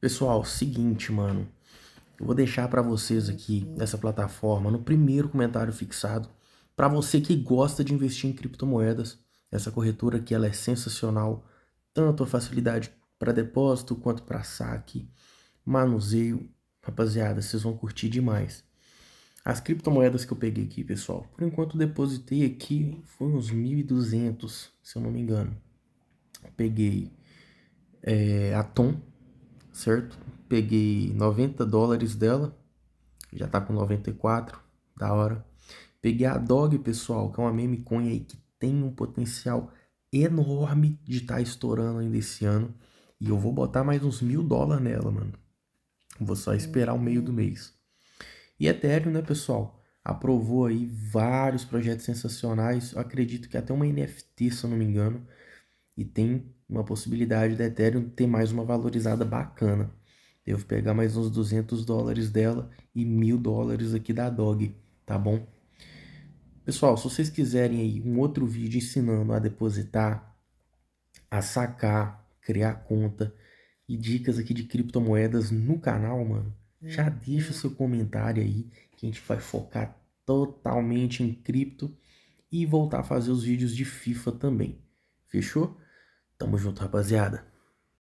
Pessoal, seguinte, mano. Eu vou deixar para vocês aqui nessa plataforma, no primeiro comentário fixado, para você que gosta de investir em criptomoedas, essa corretora que ela é sensacional, tanto a facilidade para depósito quanto para saque, manuseio, rapaziada, vocês vão curtir demais. As criptomoedas que eu peguei aqui, pessoal, por enquanto depositei aqui foi uns 1.200, se eu não me engano. Peguei é, Atom, certo? Peguei 90 dólares dela, já tá com 94, da hora. Peguei a Dog, pessoal, que é uma meme coin aí que tem um potencial enorme de estar tá estourando ainda esse ano. E eu vou botar mais uns mil dólares nela, mano. Vou só esperar o meio do uhum. mês. E Ethereum, né, pessoal? Aprovou aí vários projetos sensacionais. Eu acredito que até uma NFT, se eu não me engano e tem uma possibilidade da Ethereum ter mais uma valorizada bacana. Devo pegar mais uns 200 dólares dela e mil dólares aqui da DOG, tá bom? Pessoal, se vocês quiserem aí um outro vídeo ensinando a depositar, a sacar, criar conta e dicas aqui de criptomoedas no canal, mano, já uhum. deixa seu comentário aí que a gente vai focar totalmente em cripto e voltar a fazer os vídeos de FIFA também. Fechou? Tamo junto, rapaziada.